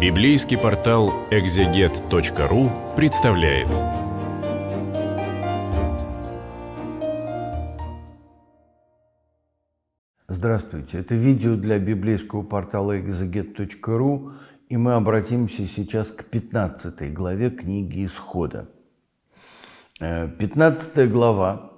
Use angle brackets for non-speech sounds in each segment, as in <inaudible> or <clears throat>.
Библейский портал экзегет.ру представляет. Здравствуйте, это видео для библейского портала экзегет.ру, и мы обратимся сейчас к 15 главе книги Исхода. 15 э, глава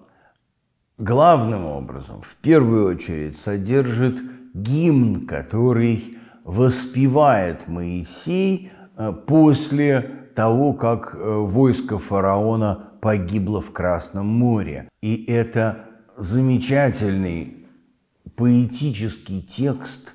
главным образом, в первую очередь, содержит гимн, который воспевает Моисей э, после того, как э, войско фараона погибло в Красном море. И это замечательный поэтический текст,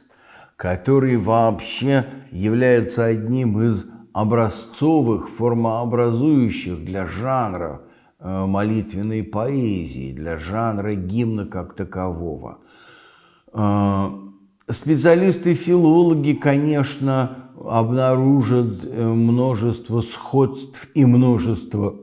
который вообще является одним из образцовых, формообразующих для жанра э, молитвенной поэзии, для жанра гимна как такового. Специалисты-филологи, конечно, обнаружат э, множество сходств и множество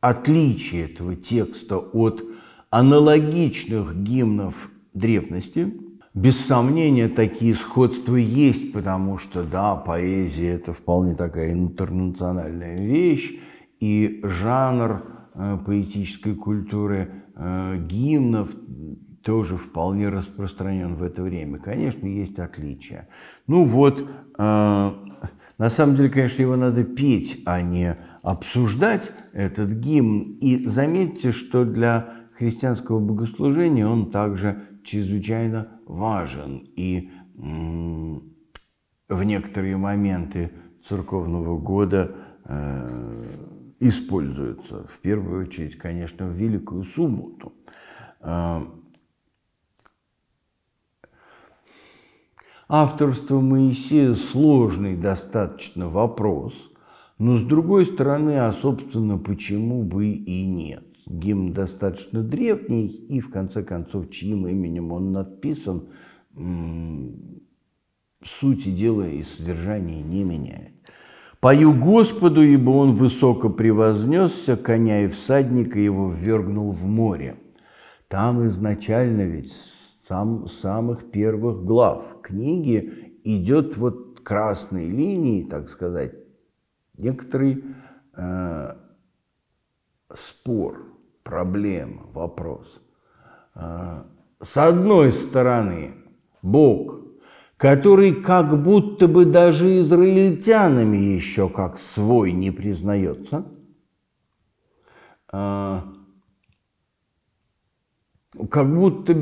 отличий этого текста от аналогичных гимнов древности. Без сомнения, такие сходства есть, потому что, да, поэзия – это вполне такая интернациональная вещь, и жанр э, поэтической культуры э, гимнов тоже вполне распространен в это время. Конечно, есть отличия. Ну вот, э, на самом деле, конечно, его надо петь, а не обсуждать, этот гимн. И заметьте, что для христианского богослужения он также чрезвычайно важен. И в некоторые моменты церковного года э, используется. В первую очередь, конечно, в Великую Субботу. Э, Авторство Моисея сложный достаточно вопрос, но с другой стороны, а собственно почему бы и нет? Гимн достаточно древний, и в конце концов, чьим именем он написан, сути дела и содержание не меняет. Пою Господу, ибо он высоко превознесся, коня и всадника его ввергнул в море. Там изначально ведь сам, самых первых глав книги идет вот красной линии, так сказать, некоторый э, спор, проблема, вопрос. Э, с одной стороны, Бог, который как будто бы даже израильтянами еще как свой не признается, э, как будто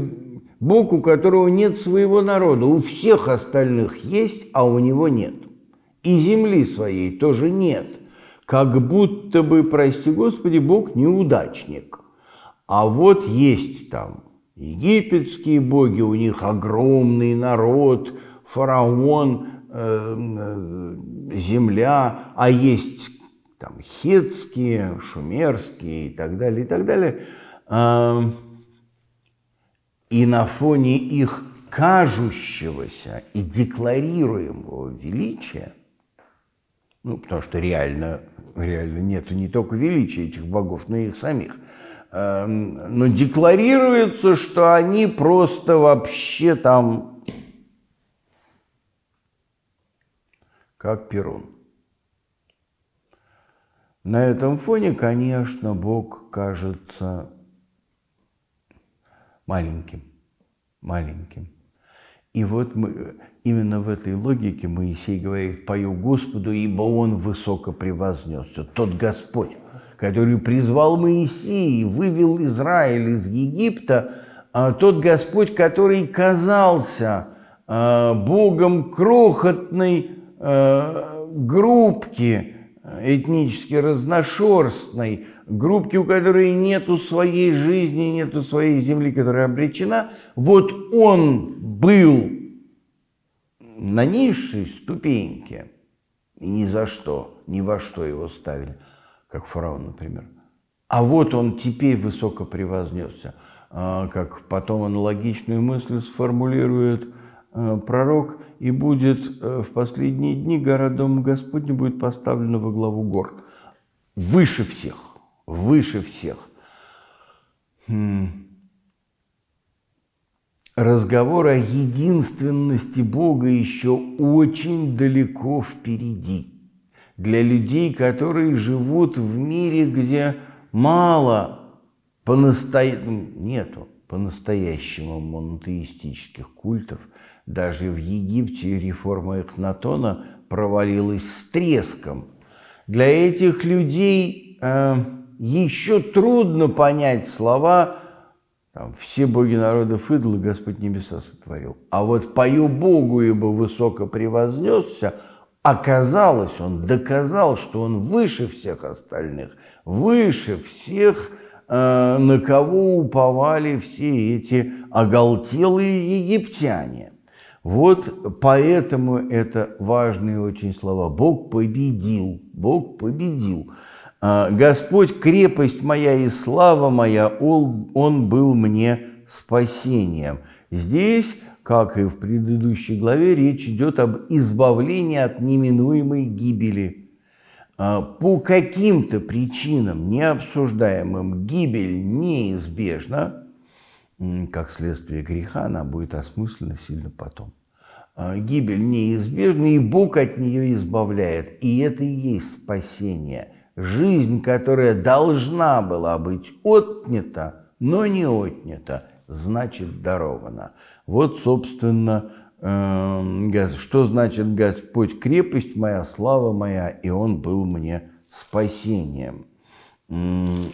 Бог, у которого нет своего народа, у всех остальных есть, а у него нет. И земли своей тоже нет. Как будто бы, прости Господи, Бог неудачник. А вот есть там египетские боги, у них огромный народ, фараон, эм, э, земля, а есть там хетские, шумерские и так далее, и так далее. Эм, и на фоне их кажущегося и декларируемого величия, ну, потому что реально, реально нет не только величия этих богов, но и их самих, э, но декларируется, что они просто вообще там как Перун. На этом фоне, конечно, Бог кажется маленьким, маленьким. И вот мы, именно в этой логике Моисей говорит, пою Господу, ибо Он высоко превознесся, тот Господь, который призвал Моисея и вывел Израиль из Египта, а тот Господь, который казался э, Богом крохотной э, группки, этнически разношерстной, группки, у которой нету своей жизни, нету своей земли, которая обречена, вот он был на низшей ступеньке, и ни за что, ни во что его ставили, как фараон, например. А вот он теперь высоко превознесся, а, как потом аналогичную мысль сформулирует – Э, пророк, и будет э, в последние дни гора Дома Господня будет поставлена во главу гор. Выше всех, выше всех. Хм. Разговор о единственности Бога еще очень далеко впереди. Для людей, которые живут в мире, где мало по-настоящему нету по-настоящему монотеистических культов. Даже в Египте реформа Эхнатона провалилась с треском. Для этих людей э, еще трудно понять слова там, «все боги народов идолы Господь небеса сотворил». А вот «пою Богу, ибо высоко превознесся» оказалось, он доказал, что он выше всех остальных, выше всех остальных Э, на кого уповали все эти оголтелые египтяне. Вот поэтому это важные очень слова. Бог победил, Бог победил. Э, Господь, крепость моя и слава моя, Он, он был мне спасением. Здесь, как и в предыдущей главе, речь идет об избавлении от неминуемой гибели – а, по каким-то причинам необсуждаемым гибель неизбежна, как следствие греха, она будет осмыслена сильно потом. А, гибель неизбежна, и Бог от нее избавляет. И это и есть спасение. Жизнь, которая должна была быть отнята, но не отнята, значит дарована. Вот, собственно, Эм, что значит Господь крепость моя, слава моя, и Он был мне спасением. Он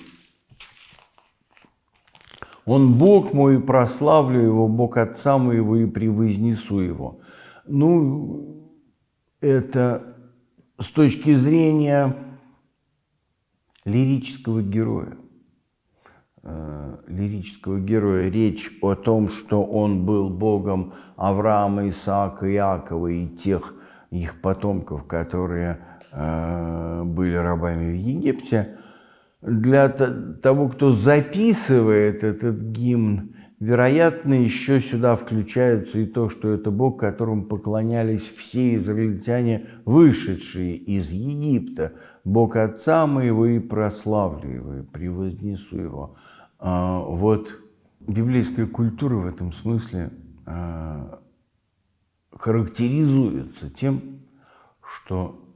Бог мой, и прославлю Его, Бог Отца моего, и превознесу Его. Ну, это с точки зрения лирического героя. Э, лирического героя речь о том, что он был богом Авраама, Исаака, Иакова и тех их потомков, которые э, были рабами в Египте, для того, кто записывает этот гимн, вероятно, еще сюда включаются и то, что это Бог, которому поклонялись все израильтяне, вышедшие из Египта. Бог Отца моего и прославлю его, и превознесу его. А, вот библейская культура в этом смысле а, характеризуется тем, что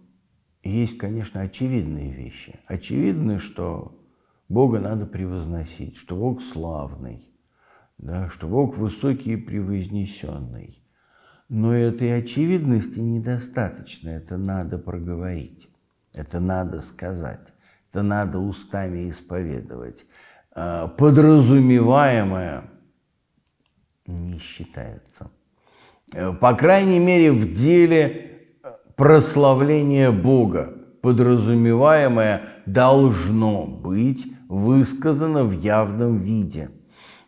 есть, конечно, очевидные вещи. Очевидно, что Бога надо превозносить, что Бог славный, да, что Бог высокий и превознесенный. Но этой очевидности недостаточно, это надо проговорить, это надо сказать, это надо устами исповедовать, Э, подразумеваемое не считается. Э, по крайней мере, в деле э, прославления Бога подразумеваемое должно быть высказано в явном виде.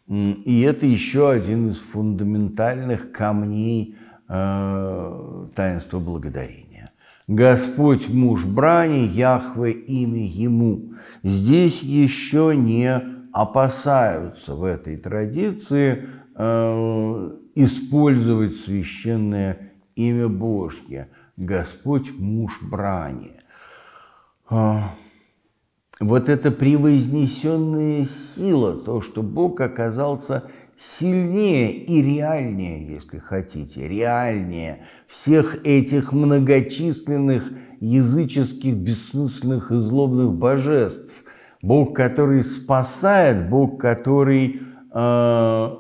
И это еще один из фундаментальных камней э, таинства благодарения. Господь муж брани, Яхве имя ему. Здесь еще не опасаются в этой традиции э, использовать священное имя Божье. Господь – муж брани. А, вот эта превознесенная сила, то, что Бог оказался сильнее и реальнее, если хотите, реальнее всех этих многочисленных языческих, бессмысленных и злобных божеств – Бог, который спасает, Бог, который э,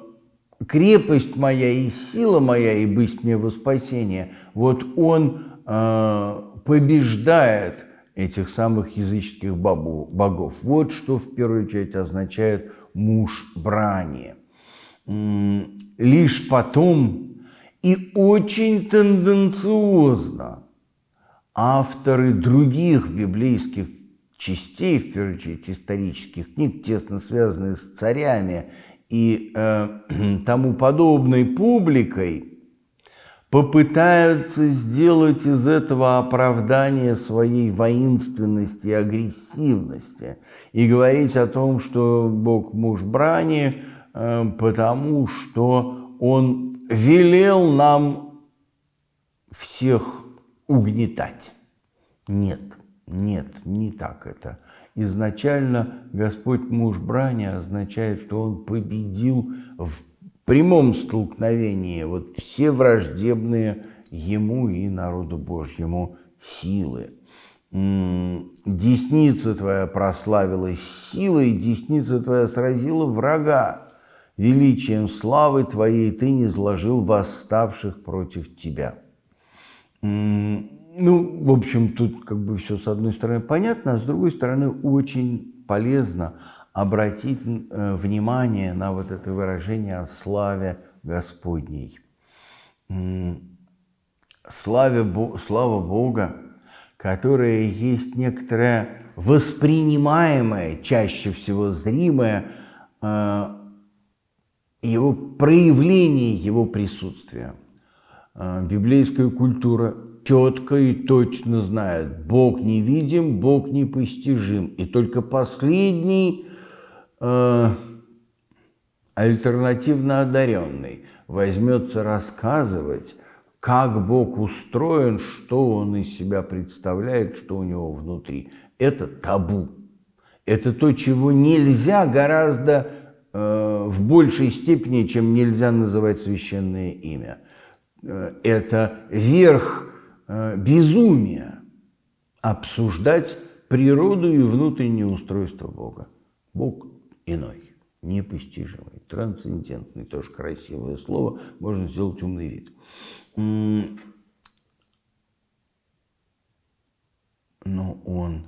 крепость моя и сила моя и быть мне во спасение. Вот Он э, побеждает этих самых языческих бабу, богов. Вот что в первую очередь означает муж брани. Лишь потом и очень тенденциозно авторы других библейских частей, в первую очередь исторических книг, тесно связанных с царями и э, <clears throat> тому подобной публикой, попытаются сделать из этого оправдание своей воинственности и агрессивности и говорить о том, что Бог муж брани, э, потому что он велел нам всех угнетать. Нет. Нет, не так это. Изначально Господь муж брани означает, что он победил в прямом столкновении вот все враждебные ему и народу Божьему силы. Десница твоя прославилась силой, десница твоя сразила врага. Величием славы твоей ты не сложил восставших против тебя. Ну, в общем, тут как бы все с одной стороны понятно, а с другой стороны очень полезно обратить э, внимание на вот это выражение о славе Господней. Славе, слава Бога, которая есть некоторая воспринимаемая чаще всего зримое, э, его проявление, его присутствия. Э, библейская культура четко и точно знает, Бог невидим, Бог непостижим. И только последний э, альтернативно одаренный возьмется рассказывать, как Бог устроен, что он из себя представляет, что у него внутри. Это табу. Это то, чего нельзя гораздо э, в большей степени, чем нельзя называть священное имя. Э, это верх Э, безумие обсуждать природу и внутреннее устройство Бога. Бог иной, непостижимый, трансцендентный, тоже красивое слово, можно сделать умный вид. Но он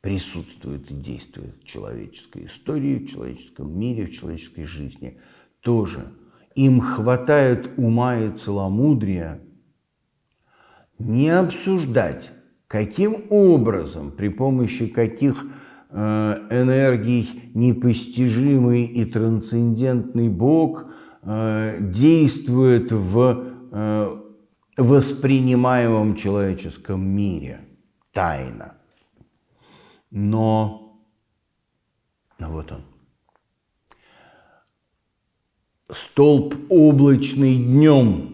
присутствует и действует в человеческой истории, в человеческом мире, в человеческой жизни тоже. Им хватает ума и целомудрия не обсуждать, каким образом, при помощи каких э, энергий непостижимый и трансцендентный Бог э, действует в э, воспринимаемом человеческом мире. Тайна. Но, ну вот он, столб облачный днем –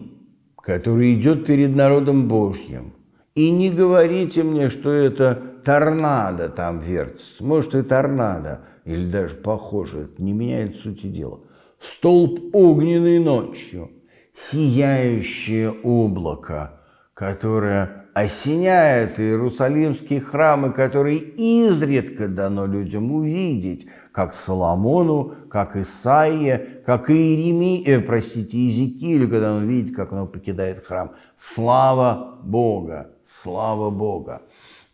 который идет перед народом Божьим. И не говорите мне, что это торнадо там вертится. Может, и торнадо, или даже похоже, это не меняет сути дела. Столб огненной ночью, сияющее облако – которое осеняет иерусалимские храмы, которые изредка дано людям увидеть, как Соломону, как Исаия, как и Иеремии, э, простите, Иезекиилю, когда он видит, как оно покидает храм. Слава Бога! Слава Бога!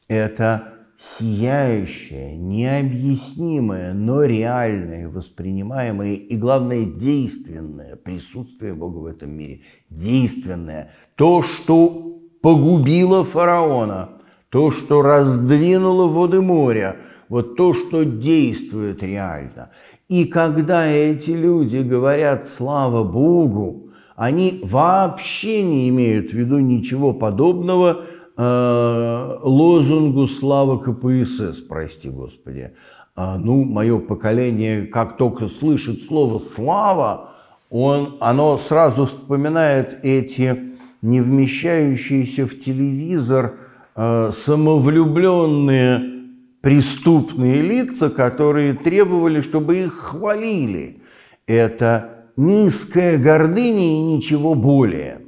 Это сияющее, необъяснимое, но реальное, воспринимаемое и, главное, действенное присутствие Бога в этом мире. Действенное. То, что погубило фараона, то, что раздвинуло воды моря, вот то, что действует реально. И когда эти люди говорят «слава Богу», они вообще не имеют в виду ничего подобного э, лозунгу «Слава КПСС», прости господи. А, ну, мое поколение, как только слышит слово «слава», он, оно сразу вспоминает эти не вмещающиеся в телевизор э, самовлюбленные преступные лица, которые требовали, чтобы их хвалили. Это низкая гордыня и ничего более.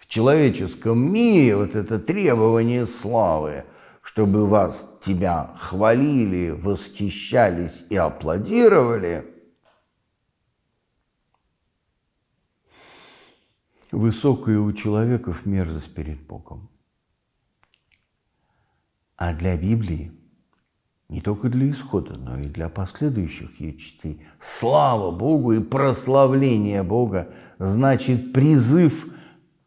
В человеческом мире вот это требование славы, чтобы вас, тебя хвалили, восхищались и аплодировали – высокая у человеков мерзость перед Богом. А для Библии, не только для исхода, но и для последующих ее частей, слава Богу и прославление Бога значит призыв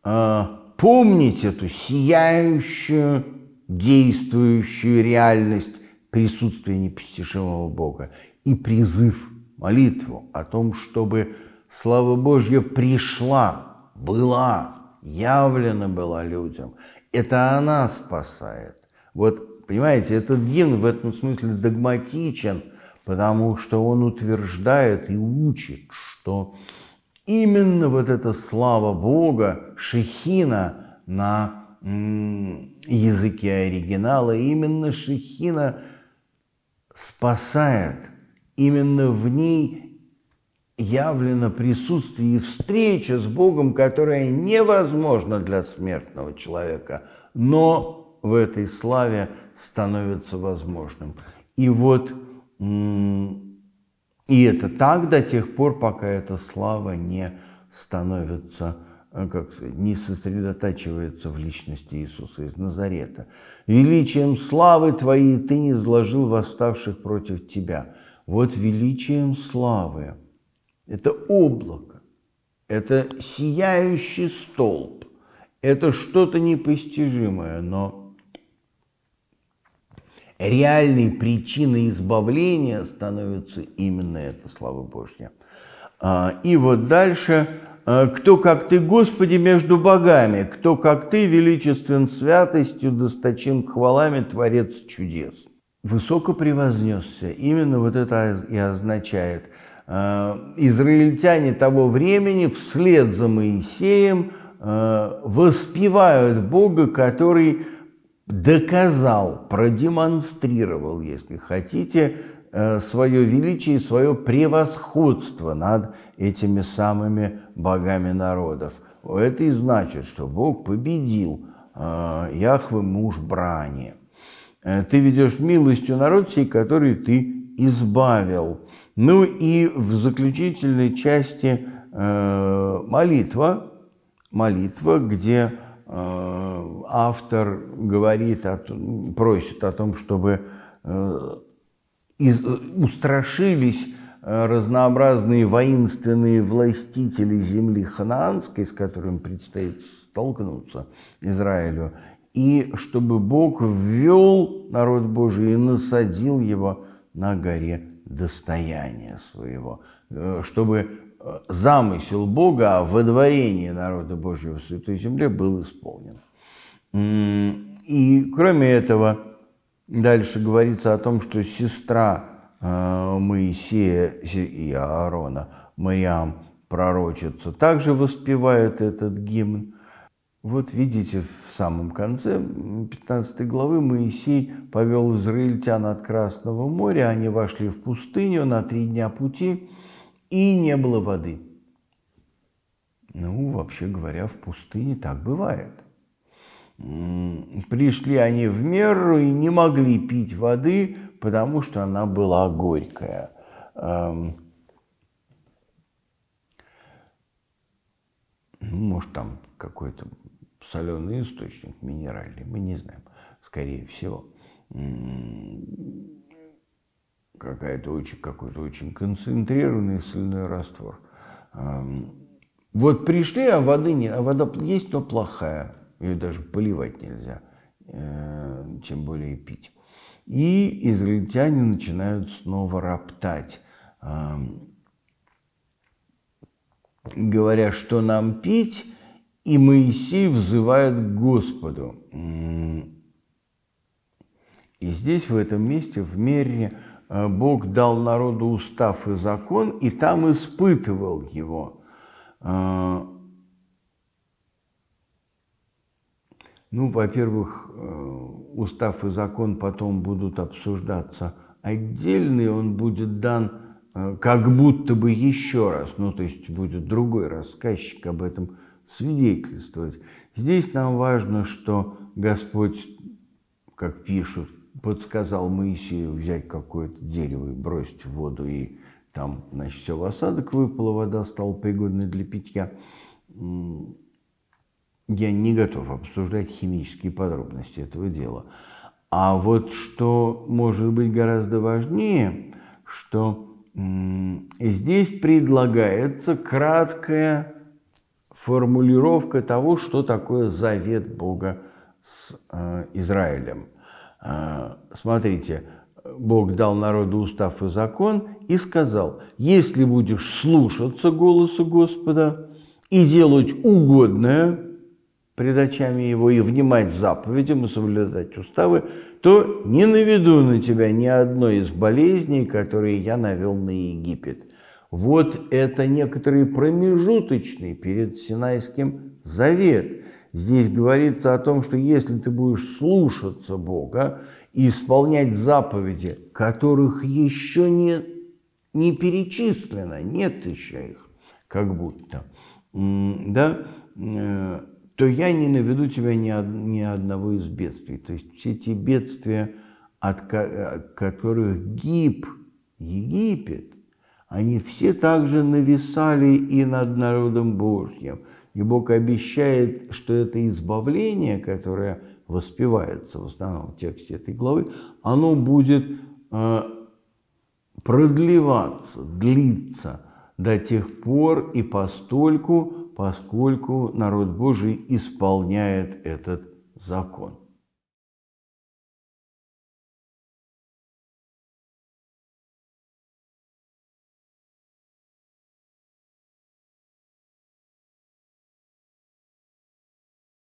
э, помнить эту сияющую, действующую реальность присутствия непостижимого Бога и призыв, молитву о том, чтобы слава Божья пришла была, явлена была людям. Это она спасает. Вот, понимаете, этот гимн в этом смысле догматичен, потому что он утверждает и учит, что именно вот эта слава Бога, шехина на языке оригинала, именно шехина спасает. Именно в ней явлена присутствие и встреча с Богом, которая невозможна для смертного человека, но в этой славе становится возможным. И вот и это так до тех пор, пока эта слава не становится э, как не сосредотачивается в личности Иисуса из Назарета. «Величием славы Твоей Ты не изложил восставших против Тебя». Вот величием славы – это облако, это сияющий столб, это что-то непостижимое, но реальной причиной избавления становится именно это, слава Божья. А, и вот дальше а, кто как ты, Господи, между богами, кто как ты, величествен святостью, досточим хвалами, Творец чудес. Высоко превознесся. Именно вот это и означает. Э, израильтяне того времени вслед за Моисеем э, воспевают Бога, который доказал, продемонстрировал, если хотите, э, свое величие и свое превосходство над этими самыми богами народов. Это и значит, что Бог победил Яхве муж брани. Ты ведешь милостью народ сей, который ты избавил. Ну и в заключительной части э, молитва, молитва, где э, автор говорит, о, просит о том, чтобы э, из, э, устрашились э, разнообразные воинственные властители земли ханаанской, с которыми предстоит столкнуться Израилю, и чтобы Бог ввел народ Божий и насадил его на горе достояния своего, э, чтобы э, замысел Бога о водворении народа Божьего в Святой Земле был исполнен. И кроме этого, дальше говорится о том, что сестра э, Моисея и Аарона, Мариам, пророчица, также воспевает этот гимн – вот видите, в самом конце 15 главы Моисей повел израильтян от Красного моря, они вошли в пустыню на три дня пути, и не было воды. Ну, вообще говоря, в пустыне так бывает. Пришли они в меру и не могли пить воды, потому что она была горькая. Эм, ну, может, там какой-то соленый источник минеральный, мы не знаем. Скорее всего, какая-то очень, какой-то очень концентрированный соляной раствор. Вот пришли, а воды нет, а вода есть, но плохая. Ее даже поливать нельзя, э, тем более пить. И израильтяне начинают снова роптать, говоря, что нам пить, и Моисей взывает к Господу. И здесь, в этом месте, в Мере, э, Бог дал народу устав и закон, и там испытывал его. А, ну, во-первых, э, устав и закон потом будут обсуждаться отдельный, он будет дан э, как будто бы еще раз, ну, то есть будет другой рассказчик об этом свидетельствовать. Здесь нам важно, что Господь, как пишут, подсказал Моисею взять какое-то дерево и бросить в воду, и там, значит, все в осадок выпало, вода стала пригодной для питья. Я не готов обсуждать химические подробности этого дела. А вот что может быть гораздо важнее, что здесь предлагается краткое формулировка того, что такое завет Бога с э, Израилем. Э, смотрите, Бог дал народу устав и закон и сказал, если будешь слушаться голосу Господа и делать угодное пред очами Его и внимать заповедям и соблюдать уставы, то не наведу на тебя ни одной из болезней, которые я навел на Египет. Вот это некоторый промежуточный перед Синайским завет. Здесь говорится о том, что если ты будешь слушаться Бога и исполнять заповеди, которых еще не, не перечислено, нет еще их, как будто, да, э, то я не наведу тебя ни, ни одного из бедствий. То есть все те бедствия, от, от э, которых гиб Египет, они все также нависали и над народом Божьим. И Бог обещает, что это избавление, которое воспевается в основном в тексте этой главы, оно будет э, продлеваться, длиться до тех пор и постольку, поскольку народ Божий исполняет этот закон.